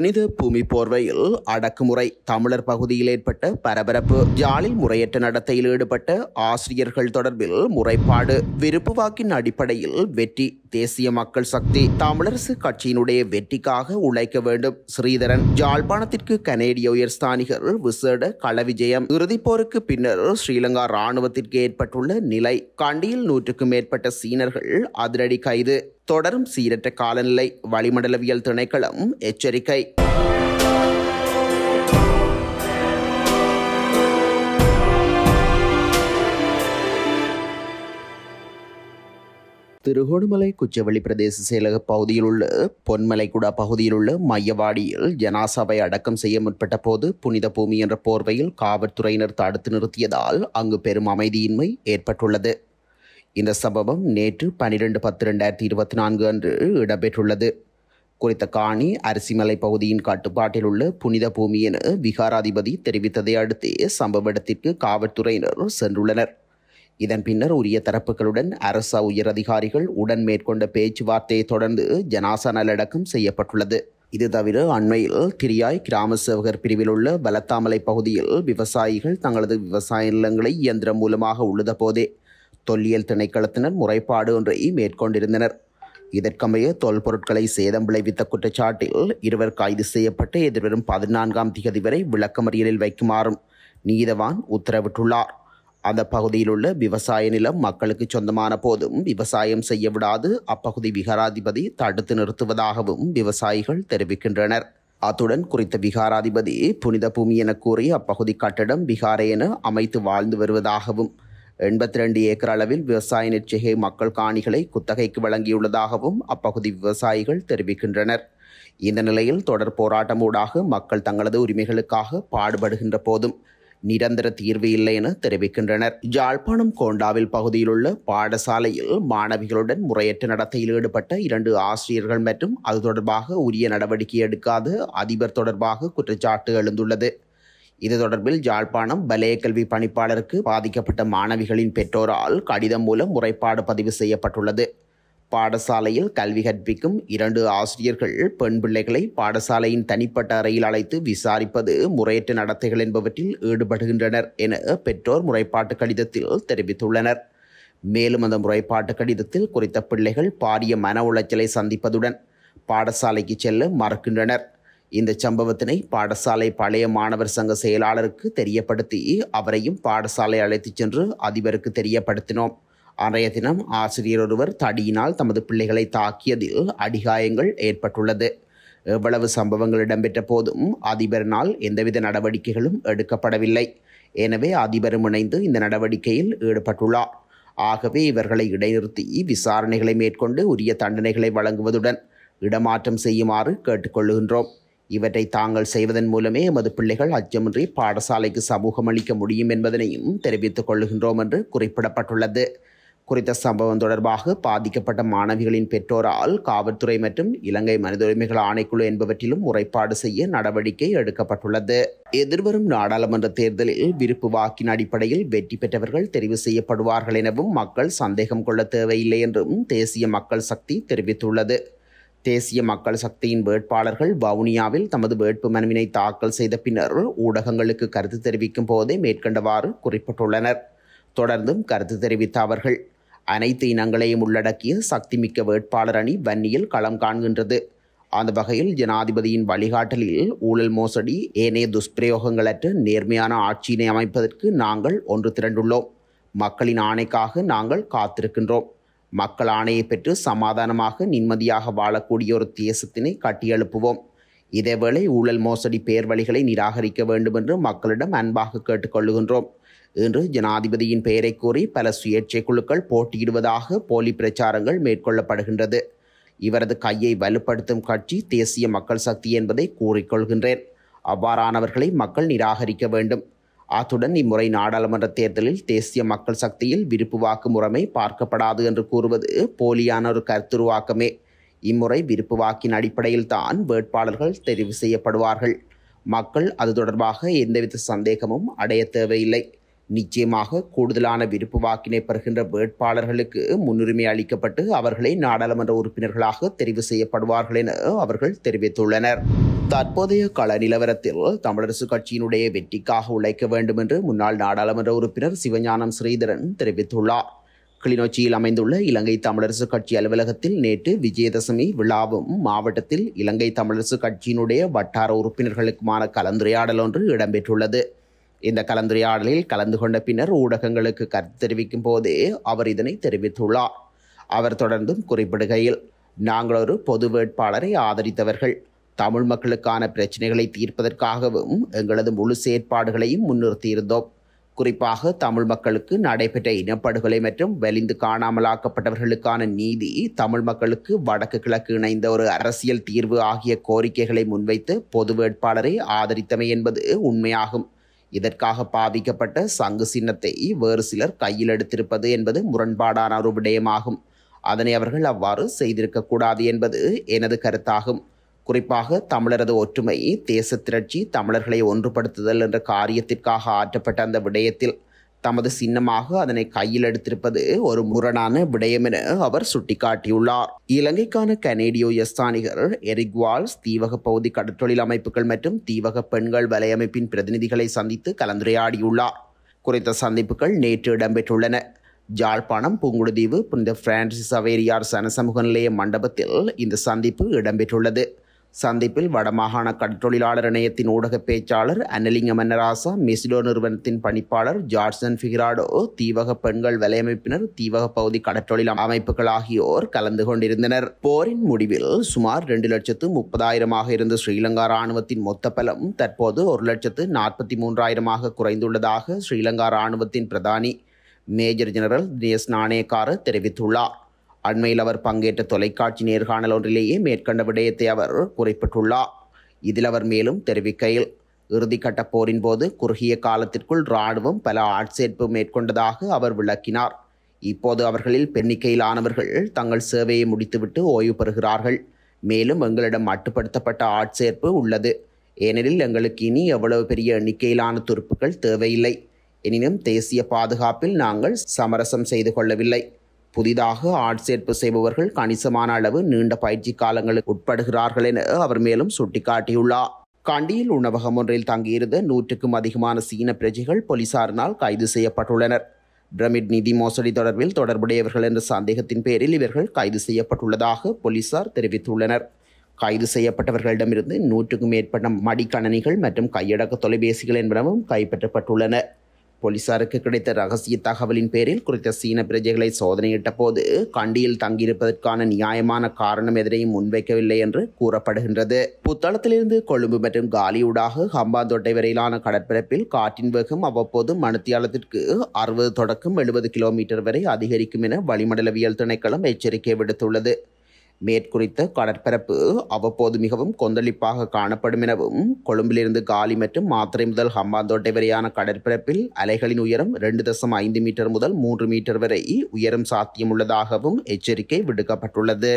புனித பூமி போர்வையில் அடக்குமுறை தமிழர் பகுதியில் ஏற்பட்ட பரபரப்பு ஜாலில் முறையற்ற நடத்தையில் ஈடுபட்ட ஆசிரியர்கள் தொடர்பில் முறைப்பாடு விருப்பு வாக்கின் அடிப்படையில் வெற்றி தேசிய மக்கள் சக்தி தமிழரசு கட்சியினுடைய வெற்றிக்காக உழைக்க வேண்டும் ஸ்ரீதரன் ஜாழ்ப்பாணத்திற்கு கனேடிய உயர்ஸ்தானிகர் விசேட கலவிஜயம் இறுதிப்போருக்கு பின்னர் ஸ்ரீலங்கா ராணுவத்திற்கு ஏற்பட்டுள்ள நிலை கண்டியில் நூற்றுக்கும் மேற்பட்ட சீனர்கள் அதிரடி கைது தொடரும் சீரற்ற காலநிலை வளிமண்டலவியல் திணைக்களம் எச்சரிக்கை திருகோணமலை குச்சவெளி பிரதேச செயலக பகுதியில் உள்ள பொன்மலைக்குடா பகுதியில் உள்ள மையவாடியில் ஜனாசாவை அடக்கம் செய்ய முற்பட்ட போது புனித பூமி என்ற போர்வையில் காவல்துறையினர் தடுத்து நிறுத்தியதால் அங்கு பெரும் அமைதியின்மை ஏற்பட்டுள்ளது இந்த சம்பவம் நேற்று பனிரெண்டு பத்து ரெண்டாயிரத்தி இருபத்தி நான்கு அன்று இடம்பெற்றுள்ளது குறித்த காணி அரிசிமலை பகுதியின் கட்டுப்பாட்டில் உள்ள புனித பூமி என விகாராதிபதி தெரிவித்ததை அடுத்து சம்பவ இடத்திற்கு காவல்துறையினர் சென்றுள்ளனர் இதன் பின்னர் உரிய தரப்புகளுடன் அரச உயரதிகாரிகள் உடன் மேற்கொண்ட பேச்சுவார்த்தையை தொடர்ந்து ஜனாசா நல்லடக்கம் செய்யப்பட்டுள்ளது இது தவிர அண்மையில் கிரியாய் கிராம சேவகர் பிரிவில் உள்ள பலத்தாமலை பகுதியில் விவசாயிகள் தங்களது விவசாய நிலங்களை இயந்திரம் மூலமாக உள்ளத போதே தொல்லியல் திணைக்களத்தினர் முறைப்பாடு ஒன்றை மேற்கொண்டிருந்தனர் இதற்கமைய தொல் பொருட்களை சேதம் விளைவித்த குற்றச்சாட்டில் இருவர் கைது செய்யப்பட்டு எதிர்வரும் பதினான்காம் திகதி வரை விளக்கமறியலில் வைக்குமாறும் நீதவான் உத்தரவிட்டுள்ளார் அந்த பகுதியில் உள்ள விவசாய நிலம் மக்களுக்கு சொந்தமான போதும் விவசாயம் செய்ய விடாது அப்பகுதி விகாராதிபதி தடுத்து நிறுத்துவதாகவும் விவசாயிகள் தெரிவிக்கின்றனர் அத்துடன் குறித்த விகாராதிபதி புனித பூமி என கூறி அப்பகுதி கட்டடம் விகாரை என அமைத்து வாழ்ந்து வருவதாகவும் எண்பத்தி ரெண்டு ஏக்கர் அளவில் விவசாய நிச்சயகை மக்கள் காணிகளை குத்தகைக்கு வழங்கியுள்ளதாகவும் அப்பகுதி விவசாயிகள் தெரிவிக்கின்றனர் இந்த நிலையில் தொடர் போராட்டம் ஊடாக மக்கள் தங்களது உரிமைகளுக்காக பாடுபடுகின்ற போதும் நிரந்தர தீர்வு இல்லை என தெரிவிக்கின்றனர் யாழ்ப்பாணம் கோண்டாவில் பகுதியிலுள்ள பாடசாலையில் மாணவிகளுடன் முறையற்ற நடத்தையில் ஈடுபட்ட இரண்டு ஆசிரியர்கள் மற்றும் அது தொடர்பாக உரிய நடவடிக்கை எடுக்காத அதிபர் தொடர்பாக குற்றச்சாட்டு எழுந்துள்ளது இது தொடர்பில் யாழ்ப்பாணம் பலே கல்வி பணிப்பாளருக்கு பாதிக்கப்பட்ட மாணவிகளின் பெற்றோரால் கடிதம் மூலம் முறைப்பாடு பதிவு செய்யப்பட்டுள்ளது பாடசாலையில் கல்வி கற்பிக்கும் இரண்டு ஆசிரியர்கள் பெண் பிள்ளைகளை பாடசாலையின் தனிப்பட்ட அறையில் அழைத்து விசாரிப்பது முறையற்ற நடத்தைகள் என்பவற்றில் ஈடுபடுகின்றனர் என பெற்றோர் முறைப்பாட்டு கடிதத்தில் தெரிவித்துள்ளனர் மேலும் அந்த முறைப்பாட்டு கடிதத்தில் குறித்த பிள்ளைகள் பாரிய மன உளைச்சலை சந்திப்பதுடன் பாடசாலைக்கு செல்ல மறுக்கின்றனர் இந்த சம்பவத்தினை பாடசாலை பழைய மாணவர் சங்க செயலாளருக்கு தெரியப்படுத்தி அவரையும் பாடசாலை அழைத்துச் சென்று அதிபருக்கு தெரியப்படுத்தினோம் அன்றைய தினம் ஆசிரியர் ஒருவர் தடியினால் தமது பிள்ளைகளை தாக்கியதில் அடிகாயங்கள் ஏற்பட்டுள்ளது எவ்வளவு சம்பவங்கள் இடம்பெற்ற போதும் அதிபரினால் எந்தவித நடவடிக்கைகளும் எடுக்கப்படவில்லை எனவே அதிபரும் இணைந்து இந்த நடவடிக்கையில் ஈடுபட்டுள்ளார் ஆகவே இவர்களை இடைநிறுத்தி விசாரணைகளை மேற்கொண்டு உரிய தண்டனைகளை வழங்குவதுடன் இடமாற்றம் செய்யுமாறு கேட்டுக்கொள்கின்றோம் இவற்றை தாங்கள் செய்வதன் மூலமே எமது பிள்ளைகள் அச்சமின்றி பாடசாலைக்கு சமூகம் அளிக்க முடியும் என்பதனையும் தெரிவித்துக் கொள்ளுகின்றோம் என்று குறிப்பிடப்பட்டுள்ளது குறித்த சம்பவம் தொடர்பாக பாதிக்கப்பட்ட மாணவிகளின் பெற்றோரால் காவல்துறை மற்றும் இலங்கை மனித உரிமைகள் ஆணைக்குழு என்பவற்றிலும் முறைப்பாடு செய்ய நடவடிக்கை எடுக்கப்பட்டுள்ளது எதிர்வரும் நாடாளுமன்ற தேர்தலில் விருப்பு வாக்கின் அடிப்படையில் வெற்றி பெற்றவர்கள் தெரிவு செய்யப்படுவார்கள் எனவும் மக்கள் சந்தேகம் கொள்ள தேவையில்லை என்றும் தேசிய மக்கள் சக்தி தெரிவித்துள்ளது தேசிய மக்கள் சக்தியின் வேட்பாளர்கள் வவுனியாவில் தமது வேட்பு மனுவினை தாக்கல் செய்த பின்னர் ஊடகங்களுக்கு கருத்து தெரிவிக்கும் போதே மேற்கண்டவாறு குறிப்பிட்டுள்ளனர் தொடர்ந்தும் கருத்து தெரிவித்த அவர்கள் அனைத்து இனங்களையும் உள்ளடக்கிய சக்திமிக்க வேட்பாளர் அணி வன்னியில் களம் காண்கின்றது அந்த வகையில் ஜனாதிபதியின் வழிகாட்டலில் ஊழல் மோசடி ஏனைய துஷ்பிரயோகங்களற்ற நேர்மையான ஆட்சியினை அமைப்பதற்கு நாங்கள் ஒன்று திரண்டுள்ளோம் மக்களின் ஆணைக்காக நாங்கள் காத்திருக்கின்றோம் மக்கள் ஆணையை பெற்று சமாதானமாக நிம்மதியாக வாழக்கூடிய ஒரு தேசத்தினை கட்டியெழுப்புவோம் இதேவேளை ஊழல் மோசடி பேர் வழிகளை நிராகரிக்க வேண்டும் என்று மக்களிடம் அன்பாக கேட்டுக்கொள்ளுகின்றோம் இன்று ஜனாதிபதியின் பெயரை கூறி பல சுயேட்சை குழுக்கள் போட்டியிடுவதாக போலி பிரச்சாரங்கள் மேற்கொள்ளப்படுகின்றது இவரது கையை வலுப்படுத்தும் கட்சி தேசிய மக்கள் சக்தி என்பதை கூறிக்கொள்கின்றேன் அவ்வாறானவர்களை மக்கள் நிராகரிக்க வேண்டும் அத்துடன் இம்முறை நாடாளுமன்ற தேர்தலில் தேசிய மக்கள் சக்தியில் விருப்பு வாக்கு முறைமை பார்க்கப்படாது என்று கூறுவது போலியான ஒரு கருத்துருவாக்கமே இம்முறை விருப்பு வாக்கின் அடிப்படையில் தான் வேட்பாளர்கள் தெரிவு செய்யப்படுவார்கள் மக்கள் அது தொடர்பாக எந்தவித சந்தேகமும் அடைய தேவையில்லை நிச்சயமாக கூடுதலான விருப்பு வாக்கினை பெறுகின்ற வேட்பாளர்களுக்கு முன்னுரிமை அளிக்கப்பட்டு அவர்களை நாடாளுமன்ற உறுப்பினர்களாக தெரிவு செய்யப்படுவார்கள் என அவர்கள் தெரிவித்துள்ளனர் தற்போதைய கள நிலவரத்தில் தமிழரசு கட்சியினுடைய வெற்றிக்காக உழைக்க வேண்டும் என்று முன்னாள் நாடாளுமன்ற உறுப்பினர் சிவஞானம் ஸ்ரீதரன் தெரிவித்துள்ளார் கிளிநொச்சியில் அமைந்துள்ள இலங்கை தமிழரசு கட்சி அலுவலகத்தில் நேற்று விஜயதசமி விழாவும் மாவட்டத்தில் இலங்கை தமிழரசு கட்சியினுடைய வட்டார உறுப்பினர்களுக்குமான கலந்துரையாடல் ஒன்று இடம்பெற்றுள்ளது இந்த கலந்துரையாடலில் கலந்து கொண்ட பின்னர் ஊடகங்களுக்கு கருத்து தெரிவிக்கும் போதே அவர் இதனை தெரிவித்துள்ளார் அவர் தொடர்ந்தும் குறிப்பிடுகையில் நாங்கள் ஒரு பொது வேட்பாளரை ஆதரித்தவர்கள் தமிழ் மக்களுக்கான பிரச்சனைகளை தீர்ப்பதற்காகவும் எங்களது முழு செயற்பாடுகளையும் முன்னிறுத்தியிருந்தோம் குறிப்பாக தமிழ் மக்களுக்கு நடைபெற்ற இனப்படுகொலை மற்றும் வெளிந்து காணாமலாக்கப்பட்டவர்களுக்கான நீதி தமிழ் மக்களுக்கு வடக்கு கிழக்கு இணைந்த ஒரு அரசியல் தீர்வு ஆகிய கோரிக்கைகளை முன்வைத்து பொது வேட்பாளரை ஆதரித்தமை என்பது உண்மையாகும் இதற்காக பாவிக்கப்பட்ட சங்கு சின்னத்தை வேறு சிலர் கையில் எடுத்திருப்பது என்பது முரண்பாடான ஒரு விடயமாகும் அதனை அவர்கள் அவ்வாறு செய்திருக்கக்கூடாது என்பது எனது கருத்தாகும் குறிப்பாக தமிழரது ஒற்றுமை தேச திரட்சி தமிழர்களை ஒன்றுபடுத்துதல் என்ற காரியத்திற்காக ஆற்றப்பட்ட அந்த விடயத்தில் தமது சின்னமாக அதனை கையில் எடுத்திருப்பது ஒரு முரணான விடயம் என அவர் சுட்டிக்காட்டியுள்ளார் இலங்கைக்கான கனேடியோ எஸ்தானிகர் எரிக்வால்ஸ் தீவக பகுதி கடற்றொழில் அமைப்புகள் மற்றும் தீவக பெண்கள் வலையமைப்பின் பிரதிநிதிகளை சந்தித்து கலந்துரையாடியுள்ளார் குறித்த சந்திப்புகள் நேற்று இடம்பெற்றுள்ளன ஜாழ்ப்பாணம் புங்குடுதீவு புனித பிரான்சிஸ் அவேரியார் சனசமூக நிலைய மண்டபத்தில் இந்த சந்திப்பு இடம்பெற்றுள்ளது சந்திப்பில் வடமாகாண கடற்றொழிலாளர் இணையத்தின் ஊடக பேச்சாளர் அனலிங்க மன்னராசா மெசிலோ நிறுவனத்தின் பணிப்பாளர் ஜார்ஜன் ஃபிகிராடோ தீவக பெண்கள் வலையமைப்பினர் தீவக பகுதி கடற்றொழில் அமைப்புகள் ஆகியோர் கலந்து கொண்டிருந்தனர் போரின் முடிவில் சுமார் இரண்டு லட்சத்து முப்பதாயிரமாக இருந்த ஸ்ரீலங்கா ராணுவத்தின் மொத்த பலம் தற்போது ஒரு லட்சத்து நாற்பத்தி மூன்றாயிரமாக குறைந்துள்ளதாக ஸ்ரீலங்கா ராணுவத்தின் பிரதானி மேஜர் ஜெனரல் தினேஷ் நாணயக்கார தெரிவித்துள்ளார் அண்மையில் அவர் பங்கேற்ற தொலைக்காட்சி நேர்காணல் ஒன்றிலேயே மேற்கண்ட விடயத்தை அவர் குறிப்பிட்டுள்ளார் இதில் அவர் மேலும் தெரிவிக்கையில் இறுதிக்கட்ட போரின் போது குறுகிய காலத்திற்குள் இராணுவம் பல ஆட்சேர்ப்பு மேற்கொண்டதாக அவர் விளக்கினார் இப்போது அவர்களில் பெண்ணிக்கையிலானவர்கள் தங்கள் சேவையை முடித்துவிட்டு ஓய்வு பெறுகிறார்கள் மேலும் எங்களிடம் மட்டுப்படுத்தப்பட்ட ஆட்சேர்ப்பு உள்ளது ஏனெனில் எங்களுக்கு இனி எவ்வளவு பெரிய எண்ணிக்கையிலான துருப்புக்கள் தேவையில்லை எனினும் தேசிய பாதுகாப்பில் நாங்கள் சமரசம் செய்து கொள்ளவில்லை புதிதாக ஆட்சேர்ப்பு செய்பவர்கள் கணிசமான அளவு நீண்ட பயிற்சி காலங்களுக்கு உட்படுகிறார்கள் என அவர் மேலும் சுட்டிக்காட்டியுள்ளார் கண்டியில் உணவகம் ஒன்றில் தங்கியிருந்த நூற்றுக்கும் அதிகமான சீன பிரஜைகள் போலீசாரினால் கைது செய்யப்பட்டுள்ளனர் பிரமிட் நிதி மோசடி தொடர்பில் தொடர்புடையவர்கள் என்ற சந்தேகத்தின் பேரில் இவர்கள் கைது செய்யப்பட்டுள்ளதாக போலீசார் தெரிவித்துள்ளனர் கைது செய்யப்பட்டவர்களிடமிருந்து நூற்றுக்கும் மேற்பட்ட மடிக்கணனிகள் மற்றும் கையடக்க தொலைபேசிகள் என்பனவும் கைப்பற்றப்பட்டுள்ளன போலீசாருக்கு கிடைத்த ரகசிய தகவலின் பேரில் குறித்த சீன பிரஜைகளை சோதனையிட்ட போது கண்டியில் தங்கியிருப்பதற்கான நியாயமான காரணம் எதிரையும் முன்வைக்கவில்லை என்று கூறப்படுகின்றது புத்தளத்திலிருந்து கொழும்பு மற்றும் காலியூடாக ஹம்பாந்தோட்டை வரையிலான கடற்பரப்பில் காற்றின் வேகம் அவ்வப்போது மணித்தியாலத்திற்கு அறுபது தொடக்கம் எழுபது கிலோமீட்டர் வரை அதிகரிக்கும் என வளிமண்டலவியல் திணைக்களம் எச்சரிக்கை விடுத்துள்ளது மேற்குறித்த கடற்பரப்பு அவ்வப்போது மிகவும் கொந்தளிப்பாக காணப்படும் எனவும் கொழும்பிலிருந்து காலி மற்றும் மாத்திரை முதல் ஹம்பாந்தோட்டை வரையான கடற்பரப்பில் அலைகளின் உயரம் ரெண்டு தசம் ஐந்து மீட்டர் முதல் மூன்று மீட்டர் வரை உயரம் சாத்தியமுள்ளதாகவும் எச்சரிக்கை விடுக்கப்பட்டுள்ளது